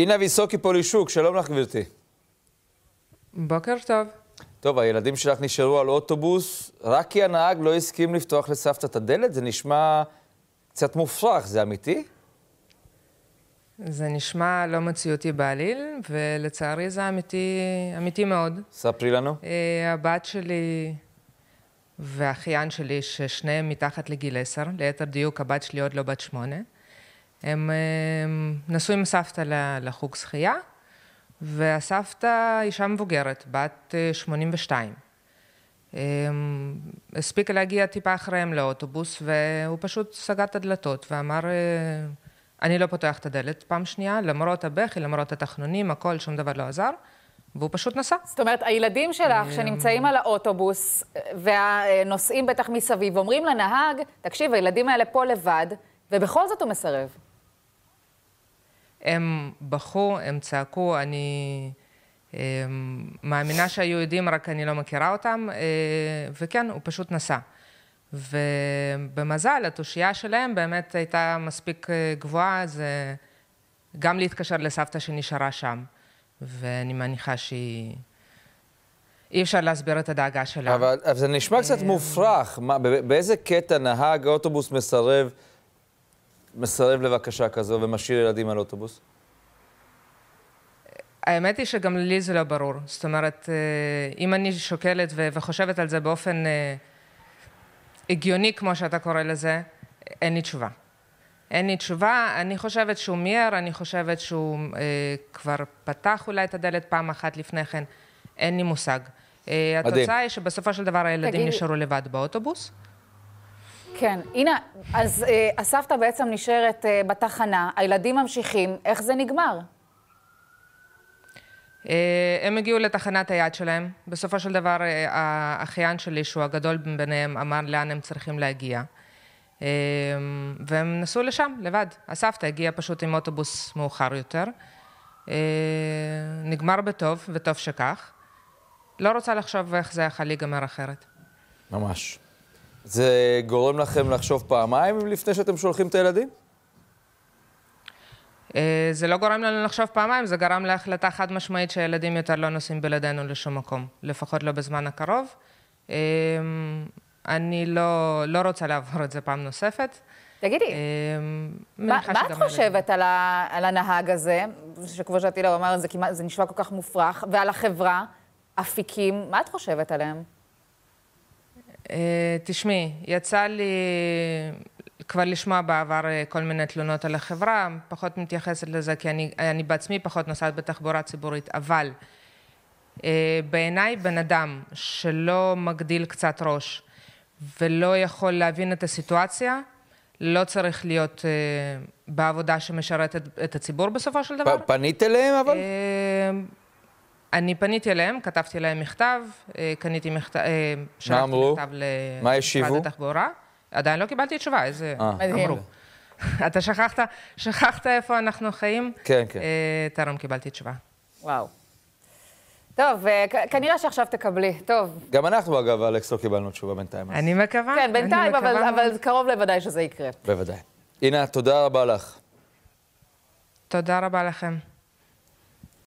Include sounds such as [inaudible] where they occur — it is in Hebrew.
אינה ויסוקי פולישוק, שלום לך גברתי. בוקר טוב. טוב, הילדים שלך נשארו על אוטובוס, רק כי הנהג לא הסכים לפתוח לסבתא את הדלת? זה נשמע קצת מופרך, זה אמיתי? זה נשמע לא מציאותי בעליל, ולצערי זה אמיתי, אמיתי מאוד. ספרי לנו. אה, הבת שלי והאחיין שלי, ששניהם מתחת לגיל עשר, ליתר דיוק הבת שלי עוד לא בת שמונה, הם הם נסעו עם סבתא לחוג שחייה, והסבתא אישה מבוגרת, בת 82. אה, הספיקה להגיע טיפה אחריהם לאוטובוס, והוא פשוט סגר את הדלתות ואמר, אה, אני לא פותח את הדלת פעם שנייה, למרות הבכי, למרות התחנונים, הכל, שום דבר לא עזר. והוא פשוט נסע. זאת אומרת, הילדים שלך אה, שנמצאים על האוטובוס, והנוסעים בטח מסביב, אומרים לנהג, תקשיב, הילדים האלה פה לבד, ובכל זאת הוא מסרב. הם בכו, הם צעקו, אני הם, אמ, מאמינה שהיו יודעים, רק אני לא מכירה אותם, אה, וכן, הוא פשוט נסע. ובמזל, התושייה שלהם באמת הייתה מספיק אה, גבוהה, זה אה, גם להתקשר לסבתא שנשארה שם, ואני מניחה שהיא... אי אפשר להסביר את הדאגה שלה. אבל, אבל זה נשמע קצת מופרך, מה, באיזה קטע נהג אוטובוס מסרב מסרב לבקשה כזו ומשאיר ילדים על אוטובוס? האמת היא שגם לי זה לא ברור. זאת אומרת, אה, אם אני שוקלת וחושבת על זה באופן אה, הגיוני, כמו שאתה קורא לזה, אין לי תשובה. אין לי תשובה, אני חושבת שהוא מיהר, אני חושבת שהוא אה, כבר פתח אולי את הדלת פעם אחת לפני כן, אין לי מושג. אה, התוצאה היא שבסופו של דבר הילדים תגיד... נשארו לבד באוטובוס. כן, הנה, אז אה, הסבתא בעצם נשארת אה, בתחנה, הילדים ממשיכים, איך זה נגמר? אה, הם הגיעו לתחנת היד שלהם. בסופו של דבר, אה, האחיין שלי, שהוא הגדול ביניהם, אמר לאן הם צריכים להגיע. אה, והם נסעו לשם לבד. הסבתא הגיעה פשוט עם אוטובוס מאוחר יותר. אה, נגמר בטוב, וטוב שכך. לא רוצה לחשוב איך זה יכול להיגמר אחרת. ממש. זה גורם לכם לחשוב פעמיים לפני שאתם שולחים את הילדים? אה, זה לא גורם לנו לחשוב פעמיים, זה גרם להחלטה חד משמעית שהילדים יותר לא נוסעים בלעדינו לשום מקום, לפחות לא בזמן הקרוב. אה, אני לא, לא רוצה לעבור את זה פעם נוספת. תגידי, אה, מה, את חושבת על, ה, על הנהג הזה, שכמו שאתי לא אמר, זה, כמעט, זה נשמע כל כך מופרך, ועל החברה, אפיקים, מה את חושבת עליהם? אה, תשמעי, יצא לי כבר לשמוע בעבר אה, כל מיני תלונות על החברה, פחות מתייחסת לזה כי אני, אני בעצמי פחות נוסעת בתחבורה ציבורית, אבל uh, בעיניי בן אדם שלא מגדיל קצת ראש ולא יכול להבין את הסיטואציה, לא צריך להיות uh, בעבודה שמשרתת את הציבור בסופו של דבר. פנית אליהם אבל? Uh, אני פניתי אליהם, כתבתי להם מכתב, אה, קניתי אה, מכתב, שלחתי מכתב למשרד התחבורה. עדיין לא קיבלתי תשובה, איזה... אה, אמרו. [laughs] אתה שכחת, שכחת איפה אנחנו חיים? כן, כן. טרם קיבלתי תשובה. וואו. טוב, כנראה שעכשיו תקבלי, טוב. גם אנחנו, אגב, אלכס, לא קיבלנו תשובה בינתיים. אני מקווה. כן, בינתיים, אבל קרוב לוודאי שזה יקרה. בוודאי. הנה, תודה רבה לך. תודה רבה לכם.